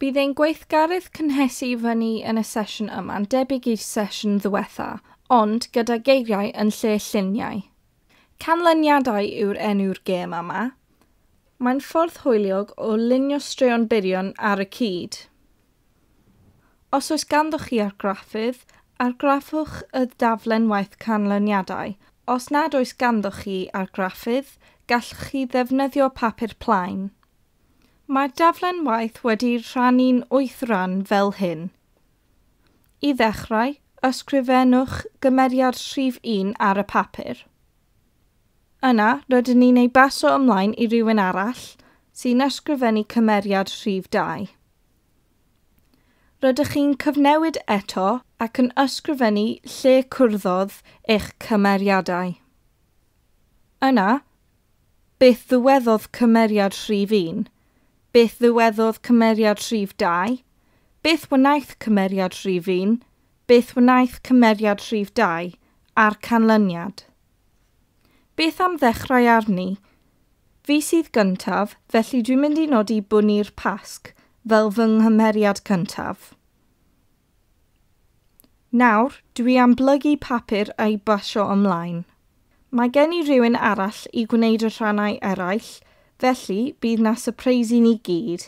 Bydd ein gweithgaredd cynhesu i fyny yn y sesiwn yma'n debyg i'r sesiwn ddiwetha, ond gyda geiriau yn lle lluniau. Canlyniadau yw'r enw'r gêm yma. Mae'n ffordd hwyliog o lunio straeon byrion ar y cyd. Os oes ganddoch chi argraffydd, argraffwch y daflen waith canlyniadau. Os nad oes ganddoch chi argraffydd, gallwch chi ddefnyddio papur plaen. Mae daflen waith wedi rhannu'n wyth ran fel hyn. I ddechrau, ysgrifennwch gymeriad rhif 1 ar y papur. Yna, rydyn ni'n ei baso ymlaen i rywun arall sy'n ysgrifennu cymeriad rhif 2. Rydych chi'n cyfnewid eto ac yn ysgrifennu lle cwrddodd eich cymeriadau. Yna, beth ddiweddodd cymeriad rhif 1 Beth ddiweddodd cymeriad rhif 2? Beth wnaeth cymeriad rhif 1? Beth wnaeth cymeriad rhif 2? A'r canlyniad. Beth am ddechrau arni? Fi sydd gyntaf, felly dwi'n mynd i nodi bwni'r pasg fel fy nghymeriad cyntaf. Nawr, dwi am blygu papur a'i basio ymlaen. Mae gen i rhywun arall i gwneud y rhannau eraill – Felly, bydd na surprise i ni gyd.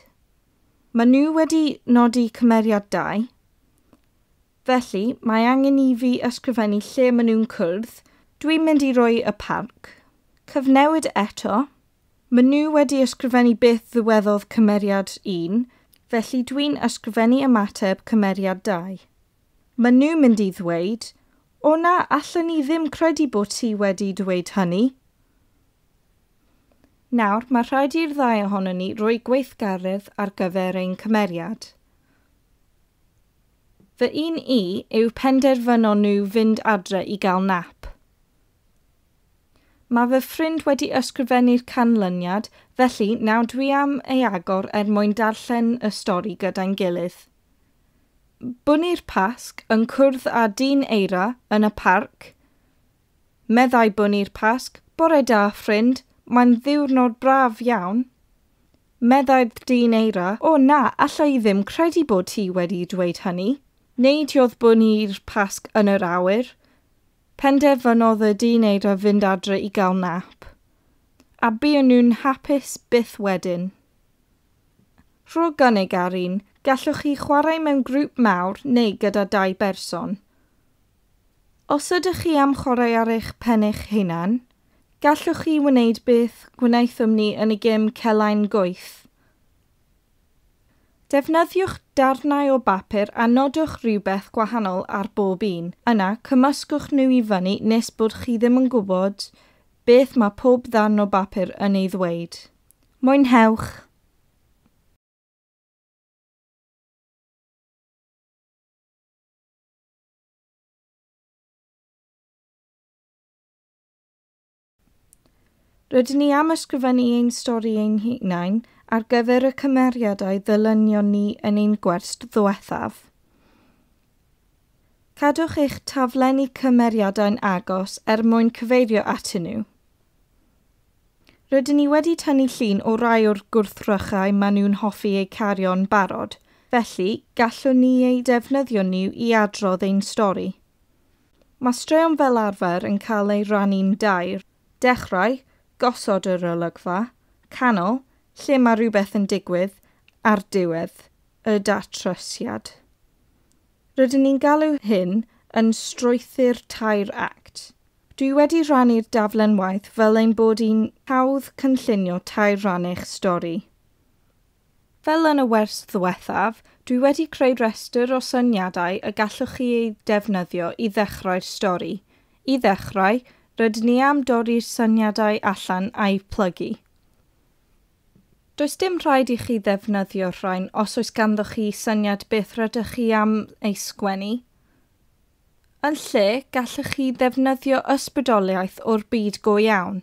Mae nhw wedi nodi cymeriad 2. Felly, mae angen i fi ysgrifennu lle mae nhw'n cwrdd. Dwi'n mynd i roi y parc. Cyfnewid eto. mae nhw wedi ysgrifennu beth ddiweddodd cymeriad 1, felly dwi'n ysgrifennu ymateb cymeriad 2. Mae nhw'n mynd i ddweud, o na, allwn ni ddim credu bod ti wedi dweud hynny. Nawr, mae rhaid i'r ddau ohonon ni roi gweithgaredd ar gyfer ein cymeriad. Fy un i yw penderfyno nhw fynd adre i gael nap. Mae fy ffrind wedi ysgrifennu'r canlyniad, felly nawr dwi am ei agor er mwyn darllen y stori gyda'n gilydd. Bwni'r pasg yn cwrdd â dyn eira yn y parc. Meddai bwni'r pasg bore da ffrind, Mae'n ddiwrnod braf iawn. Meddaidd dyn eira, o na, allai ddim credu bod ti wedi dweud hynny. Neidiodd bod ni'r pasg yn yr awyr. Penderfynodd y dyn eira fynd adre i gael nap. A yn nhw'n hapus byth wedyn. Rho gynnig ar un, gallwch chi chwarae mewn grŵp mawr neu gyda dau berson. Os ydych chi am chwarae ar eich eich hunan, Gallwch chi wneud beth gwnaethom ni yn y gym Celain Gwyth. Defnyddiwch darnau o bapur a nodwch rhywbeth gwahanol ar bob un. Yna, cymysgwch nhw i fyny nes bod chi ddim yn gwybod beth mae pob ddarn o bapur yn ei ddweud. Mwynhewch! Rydyn ni am ysgrifennu ein stori ein hunain ar gyfer y cymeriadau ddylynion ni yn ein gwerst ddiwethaf. Cadwch eich taflenni cymeriadau'n agos er mwyn cyfeirio atyn nhw. Rydyn ni wedi tynnu llun o rai o'r gwrthrychau maen nhw'n hoffi eu cario'n barod, felly gallwn ni eu defnyddio nhw i adrodd ein stori. Mae straeon fel arfer yn cael ei rannu'n dair, dechrau gosod yr olygfa, canol, lle mae rhywbeth yn digwydd, a'r diwedd, y datrysiad. Rydyn ni'n galw hyn yn strwythu'r tair act. Dwi wedi rannu'r waith fel ein bod i'n hawdd cynllunio tair eich stori. Fel yn y wers ddiwethaf, dwi wedi creu restr o syniadau y gallwch chi ei defnyddio i ddechrau'r stori. I ddechrau, rydyn ni am dorri'r syniadau allan a'u plygu. Does dim rhaid i chi ddefnyddio'r rhain os oes ganddo chi syniad beth rydych chi am ei sgwennu. Yn lle, gallwch chi ddefnyddio ysbrydoliaeth o'r byd go iawn.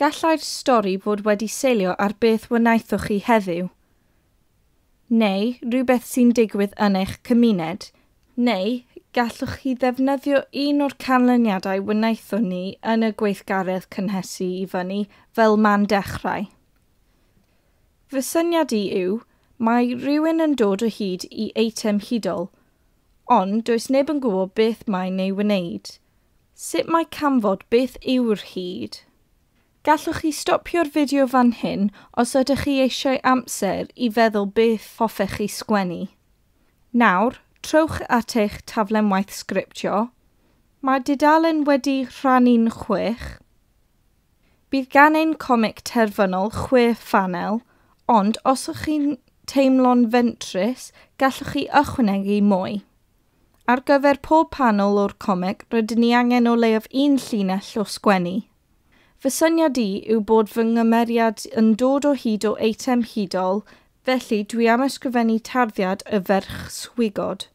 Gallai'r stori fod wedi seilio ar beth wnaethwch chi heddiw, neu rhywbeth sy'n digwydd yn eich cymuned, neu gallwch chi ddefnyddio un o'r canlyniadau wnaethon ni yn y gweithgaredd cynhesu i fyny fel man dechrau. Fy syniad i yw, mae rhywun yn dod o hyd i eitem hudol, ond does neb yn gwybod beth mae'n ei wneud. Sut mae camfod beth yw'r hyd? Gallwch chi stopio'r fideo fan hyn os ydych chi eisiau amser i feddwl beth hoffech chi sgwennu. Nawr, trowch at eich taflen waith sgriptio. Mae didalen wedi rhannu'n chwech. Bydd gan ein comic terfynol chwe ffanel, ond os ych chi'n teimlo'n fentrus, gallwch chi ychwanegu mwy. Ar gyfer pob panel o'r comic, rydyn ni angen o leiaf un llinell o sgwennu. Fy syniad i yw bod fy ngymeriad yn dod o hyd o eitem hudol, felly dwi am ysgrifennu tarddiad y ferch swigod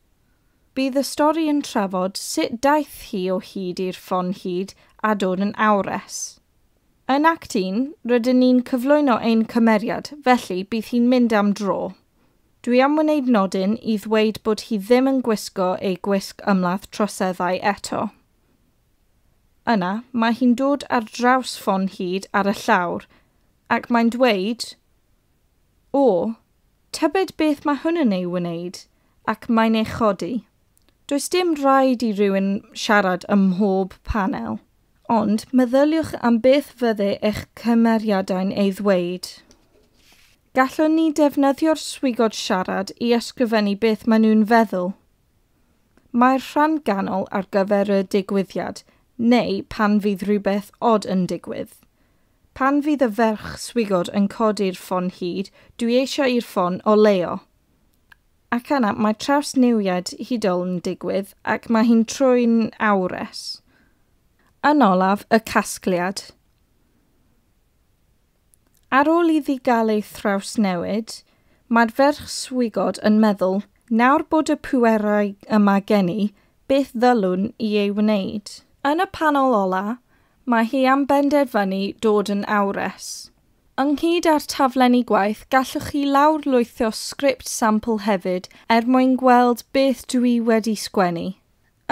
bydd y stori yn trafod sut daeth hi o hyd i'r ffon hyd a dod yn awres. Yn act un, rydyn ni'n cyflwyno ein cymeriad, felly bydd hi'n mynd am dro. Dwi am wneud nodyn i ddweud bod hi ddim yn gwisgo ei gwisg ymladd troseddau eto. Yna, mae hi'n dod ar draws ffon hyd ar y llawr, ac mae'n dweud, O, tybed beth mae hwn yn ei wneud, ac mae'n ei chodi. Does dim rhaid i rywun siarad ym mhob panel, ond meddyliwch am beth fydde eich cymeriadau'n ei ddweud. Gallwn ni defnyddio'r swigod siarad i ysgrifennu beth maen nhw'n feddwl. Mae'r rhan ganol ar gyfer y digwyddiad, neu pan fydd rhywbeth od yn digwydd. Pan fydd y ferch swigod yn codi'r ffon hyd, dwi eisiau i'r ffon o leo. Ac yna, mae niwiad hudol yn digwydd ac mae hi'n trwy'n awres. Yn olaf, y casgliad. Ar ôl iddi gael ei newid, mae'r ferch swigod yn meddwl, nawr bod y pwerau yma gen i, beth ddylwn i ei wneud. Yn y panel ola, mae hi am benderfynu dod yn awres. Ynghyd â'r taflenni gwaith, gallwch chi lawrlwytho sgript sampl hefyd er mwyn gweld beth dwi wedi sgwennu.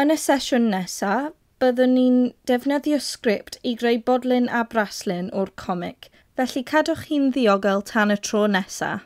Yn y sesiwn nesaf, byddwn ni'n defnyddio sgript i greu bodlin a braslin o'r comic, felly cadwch chi'n ddiogel tan y tro nesaf.